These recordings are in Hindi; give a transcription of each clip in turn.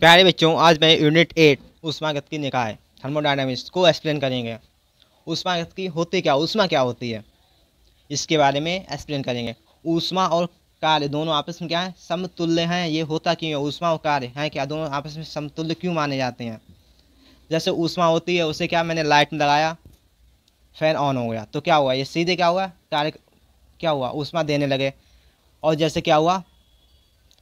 प्यारे बच्चों आज मैं यूनिट एट उष्मागत की निकाय थर्मोडाइनमिक्स को एक्सप्लेन करेंगे उष्मागत की होती क्या उष्मा क्या होती है इसके बारे में एक्सप्लेन करेंगे ऊष्मा और कार्य दोनों आपस में क्या है समतुल्य हैं ये होता क्यों है ऊष्मा और कार्य हैं क्या दोनों आपस में समतुल्य क्यों माने जाते हैं जैसे ऊष्मा होती है उसे क्या मैंने लाइट में लगाया फैन ऑन हो गया तो क्या हुआ ये सीधे क्या हुआ कार्य क्या हुआ ऊष्मा देने लगे और जैसे क्या हुआ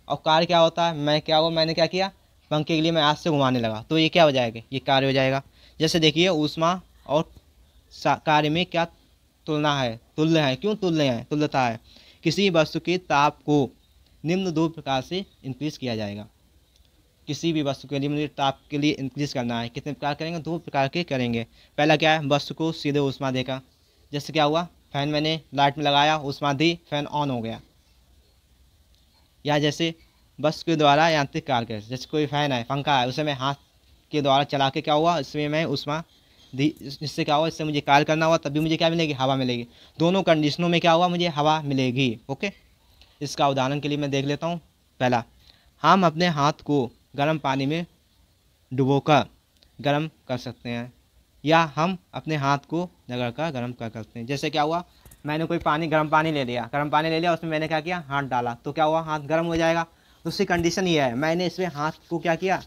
और कार्य क्या होता है मैं क्या हुआ मैंने क्या किया पंखे के लिए मैं आज से घुमाने लगा तो ये क्या हो जाएगा ये कार्य हो जाएगा जैसे देखिए ऊष्मा और कार्य में क्या तुलना है तुल्य है क्यों तुल्य है तुल्यता है किसी वस्तु के ताप को निम्न दो प्रकार से इंक्रीज किया जाएगा किसी भी वस्तु के लिए ताप के लिए इंक्रीज करना है कितने प्रकार करेंगे दो प्रकार के करेंगे पहला क्या है वस्तु को सीधे उष्मा देगा जैसे क्या हुआ फैन मैंने लाइट में लगाया उष्मा दी फैन ऑन हो गया या जैसे बस के द्वारा यांत्रिक कार्य जैसे कोई फैन है पंखा है उसे मैं हाथ के द्वारा चला के क्या हुआ इसमें मैं उष्मा दी इससे क्या हुआ इससे मुझे कार्य करना हुआ तभी मुझे क्या मिलेगी हवा मिलेगी दोनों कंडीशनों में क्या हुआ मुझे हवा मिलेगी ओके इसका उदाहरण के लिए मैं देख लेता हूँ पहला हम अपने हाथ को गर्म पानी में कर गर्म कर सकते हैं या हम अपने हाथ को रगड़ कर गर्म कर सकते हैं जैसे क्या हुआ मैंने कोई पानी गर्म पानी ले लिया गर्म पानी ले लिया उसमें मैंने क्या किया हाथ डाला तो क्या हुआ हाथ गर्म हो जाएगा दूसरी कंडीशन ये है मैंने इसमें हाथ को क्या किया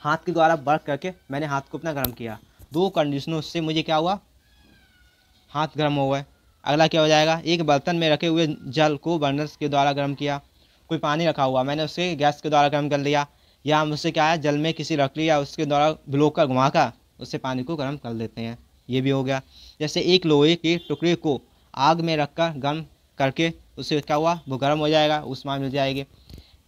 हाथ के द्वारा वर्क करके मैंने हाथ को अपना गर्म किया दो कंडीशनों से मुझे क्या हुआ हाथ गर्म हो गए अगला क्या हो जाएगा एक बर्तन में रखे हुए जल को बर्नर्स के द्वारा गर्म किया कोई पानी रखा हुआ मैंने उसके गैस के द्वारा गर्म कर लिया या हम उससे क्या है जल में किसी रख लिया उसके द्वारा ब्लो कर घुमा कर उससे पानी को गर्म कर देते हैं ये भी हो गया जैसे एक लोहे के टुकड़े को आग में रख कर गर्म करके उससे क्या हुआ वो गर्म हो जाएगा उष्मा मिल जाएगी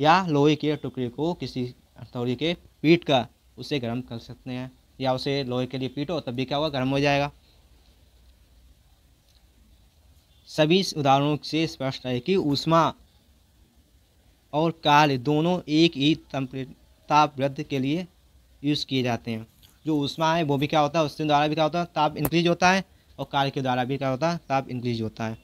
या लोहे के टुकड़े को किसी हथौड़ी के पीट का उसे गर्म कर सकते हैं या उसे लोहे के लिए पीटो तब भी क्या होगा गर्म हो जाएगा सभी उदाहरणों से स्पष्ट है कि ऊष्मा और काल दोनों एक ही ताप वृद्ध के लिए यूज़ किए जाते हैं जो ऊष्मा है वो भी क्या होता है उसके द्वारा भी क्या होता है ताप इंक्रीज होता है और काल के द्वारा भी क्या होता है ताप इंक्रीज होता है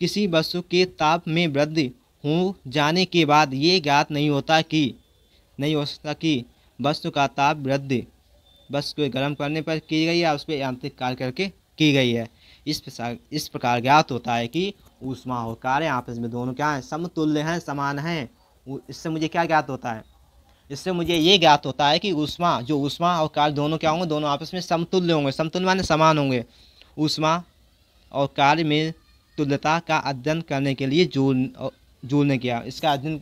किसी वस्तु के ताप में वृद्धि हूँ जाने के बाद ये ज्ञात नहीं होता कि नहीं हो सकता कि वस्तु का ताप वृद्धि वस्तु को गर्म करने पर की गई या उस पर यांत्रिक कार्य करके की गई है इस प्रकार इस प्रकार ज्ञात होता है कि ऊष्मा और कार्य आपस में दोनों क्या हैं समतुल्य हैं समान हैं इससे मुझे क्या ज्ञात होता है इससे मुझे ये ज्ञात होता है कि ऊष्मा जो ऊष्मा और कार्य दोनों क्या होंगे दोनों आपस में समतुल्य होंगे समतुल्य माने समान होंगे ऊष्मा और कार्य में तुल्यता का अध्ययन करने के लिए जोड़ जूल ने किया इसका अध्ययन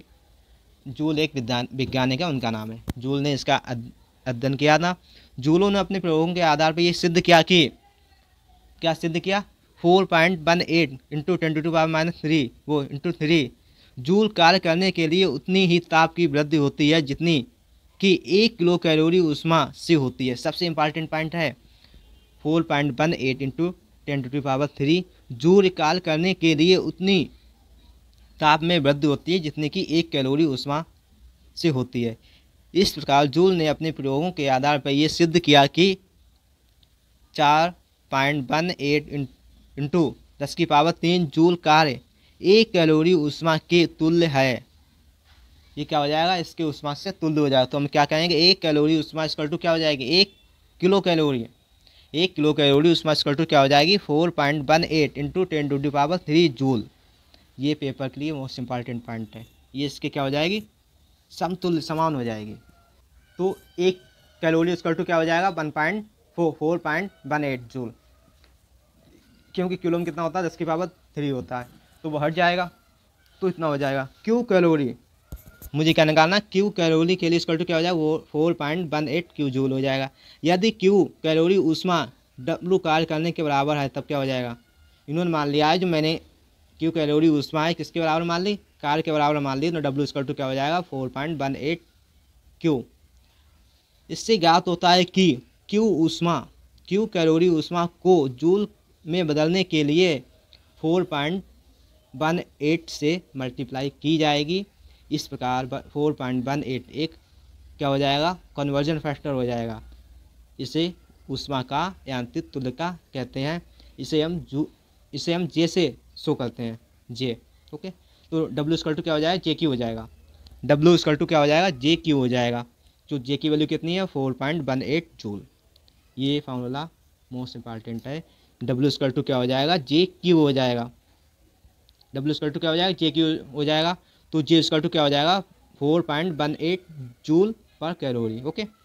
जूल एक विज्ञान वैज्ञानिक है उनका नाम है जूल ने इसका अध्ययन किया था जूलों ने अपने प्रयोगों के आधार पर यह सिद्ध किया कि क्या सिद्ध किया four point one eight into twenty two power minus three वो इंटू थ्री जूल कार्य करने के लिए उतनी ही ताप की वृद्धि होती है जितनी कि एक किलो कैलोरी उष्मा से होती है सबसे इंपॉर्टेंट पॉइंट है four point one eight into ten to power three joule कार्य करने के लिए उतनी ताप में वृद्धि होती है जितने की एक कैलोरी उष्मा से होती है इस प्रकार जूल ने अपने प्रयोगों के आधार पर यह सिद्ध किया कि चार पॉइंट वन एट इंटू दस की पावर तीन जूल कार्य एक कैलोरी उष्मा के तुल्य है ये क्या हो जाएगा इसके उष्मा से तुल्य हो जाएगा तो हम क्या कहेंगे एक कैलोरी उष्मा स्कल टू क्या हो जाएगी एक किलो कैलोरी एक किलो कैलोरी उष्मा स्कल टू क्या हो जाएगी four point one eight into ten to the power three joule ये पेपर के लिए मोस्ट इम्पॉर्टेंट पॉइंट है ये इसके क्या हो जाएगी समतुल्य समान हो जाएगी तो एक कैलोरी स्क्वायर टू क्या हो जाएगा one point four four point one eight joule क्योंकि किलो में कितना होता है दस की पावर थ्री होता है तो वो हट जाएगा तो इतना हो जाएगा क्यू कैलोरी मुझे क्या निकालना क्यू कैलोरी के लिए स्क्वायर टू क्या हो जाएगा वो four point one eight Q joule हो जाएगा यदि क्यू कैलोरी उष्मा डब्लू कार्य करने के बराबर है तब क्या हो जाएगा इन्होंने मान लिया जो मैंने क्यू कैलोरी उषमा है किसके बराबर मान ली कार के बराबर मान ली तो डब्ल्यू स्क्वायर टू क्या हो जाएगा four point one eight Q इससे ज्ञात होता है कि क्यू उषमा क्यू कैलोरी उषमा को जूल में बदलने के लिए फोर पॉइंट वन एट से मल्टीप्लाई की जाएगी इस प्रकार फोर पॉइंट वन एट एक क्या हो जाएगा कन्वर्जन फैक्टर हो जाएगा इसे उष्मा का यांत्रिक तुल्य कहते हैं इसे हम जू इसे हम जैसे शो करते हैं जे ओके तो डब्ल्यू स्कल टू क्या हो जाएगा जे क्यू हो जाएगा डब्ल्यू स्कल टू क्या हो जाएगा जे क्यू हो जाएगा जो जे की वैल्यू कितनी है four point one eight joule ये फार्मूला मोस्ट इंपॉर्टेंट है डब्ल्यू स्कल टू क्या हो जाएगा जे क्यू हो जाएगा डब्ल्यू स्कल टू क्या हो जाएगा जे क्यू हो जाएगा तो जे स्कल टू क्या हो जाएगा four point one eight joule per calorie okay